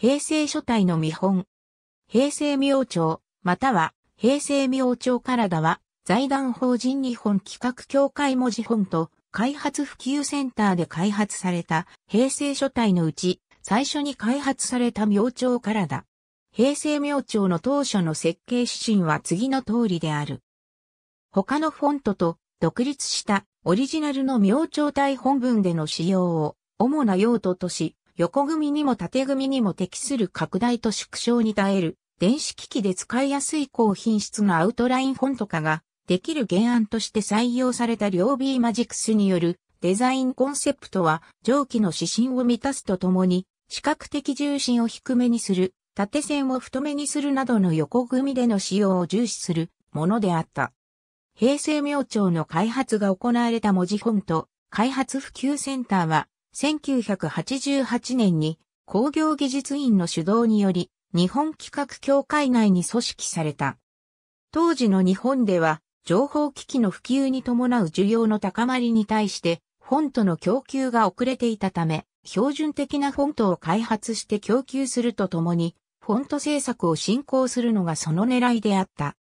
平成書体の見本。平成明朝、または平成明朝体は、財団法人日本企画協会文字本と開発普及センターで開発された平成書体のうち、最初に開発された明朝体。平成明朝の当初の設計指針は次の通りである。他のフォントと独立したオリジナルの明朝体本文での使用を主な用途とし、横組にも縦組にも適する拡大と縮小に耐える、電子機器で使いやすい高品質なアウトラインフォント化ができる原案として採用された両 B マジックスによるデザインコンセプトは上記の指針を満たすとともに視覚的重心を低めにする、縦線を太めにするなどの横組での使用を重視するものであった。平成明朝の開発が行われた文字フォント開発普及センターは1988年に工業技術院の主導により日本企画協会内に組織された。当時の日本では情報機器の普及に伴う需要の高まりに対してフォントの供給が遅れていたため標準的なフォントを開発して供給するとともにフォント制作を進行するのがその狙いであった。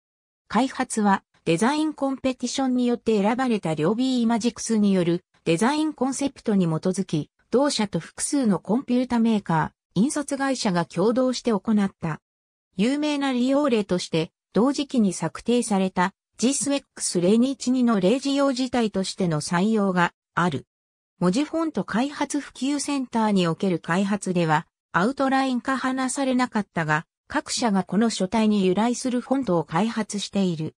開発はデザインコンペティションによって選ばれた両 B イマジクスによるデザインコンセプトに基づき、同社と複数のコンピュータメーカー、印刷会社が共同して行った。有名な利用例として、同時期に策定された g s x 0 2 1 2の例事用事態としての採用がある。文字フォント開発普及センターにおける開発では、アウトライン化話されなかったが、各社がこの書体に由来するフォントを開発している。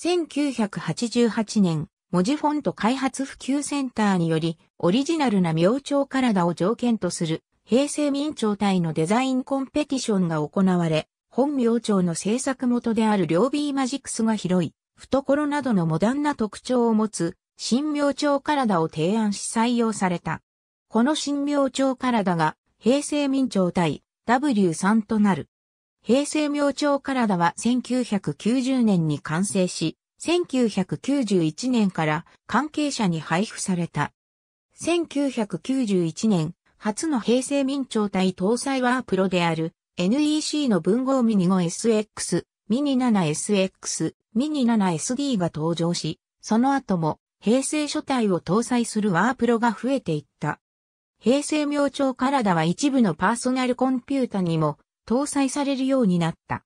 1988年、文字フォント開発普及センターにより、オリジナルな明朝体を条件とする、平成明朝体のデザインコンペティションが行われ、本明朝の制作元である両 B マジックスが広い、懐などのモダンな特徴を持つ、新明朝体を提案し採用された。この新明朝体が、平成明朝体 W3 となる。平成明朝体は1990年に完成し、1991年から関係者に配布された。1991年、初の平成民調体搭載ワープロである NEC の文豪ミニ 5SX、ミニ 7SX、ミニ 7SD が登場し、その後も平成初体を搭載するワープロが増えていった。平成明朝体は一部のパーソナルコンピュータにも搭載されるようになった。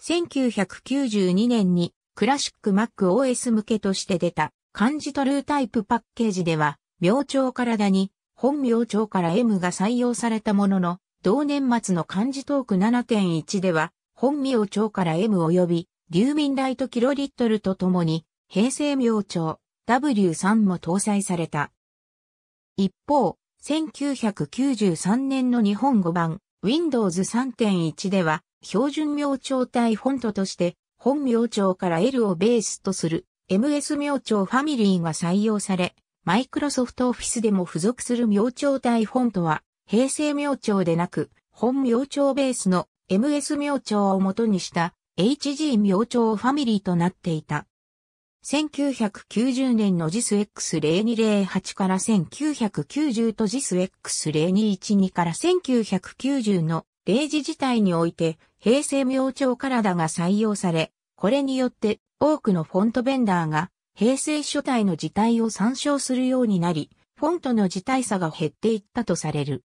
1992年にクラシック MacOS 向けとして出た漢字とルータイプパッケージでは、明朝体に本明朝から M が採用されたものの、同年末の漢字トーク7.1では、本明朝から M 及び、流民ライトキロリットルとともに、平成明朝 W3 も搭載された。一方、1993年の日本語版 Windows 3.1では、標準明朝体フォントとして本明朝から L をベースとする MS 明朝ファミリーが採用され、マイクロソフトオフィスでも付属する明朝体フォントは、平成明朝でなく、本明朝ベースの MS 明朝を元にした HG 明朝ファミリーとなっていた。1990年の JISX0208 から1990と JISX0212 から1990の例示自体において平成明朝からだが採用され、これによって多くのフォントベンダーが平成初代の字体を参照するようになり、フォントの字体差が減っていったとされる。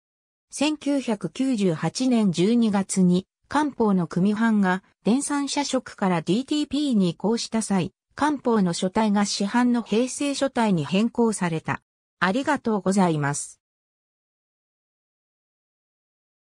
1998年12月に官報の組版が電産社色から DTP に移行した際、官報の書体が市販の平成書体に変更された。ありがとうございます。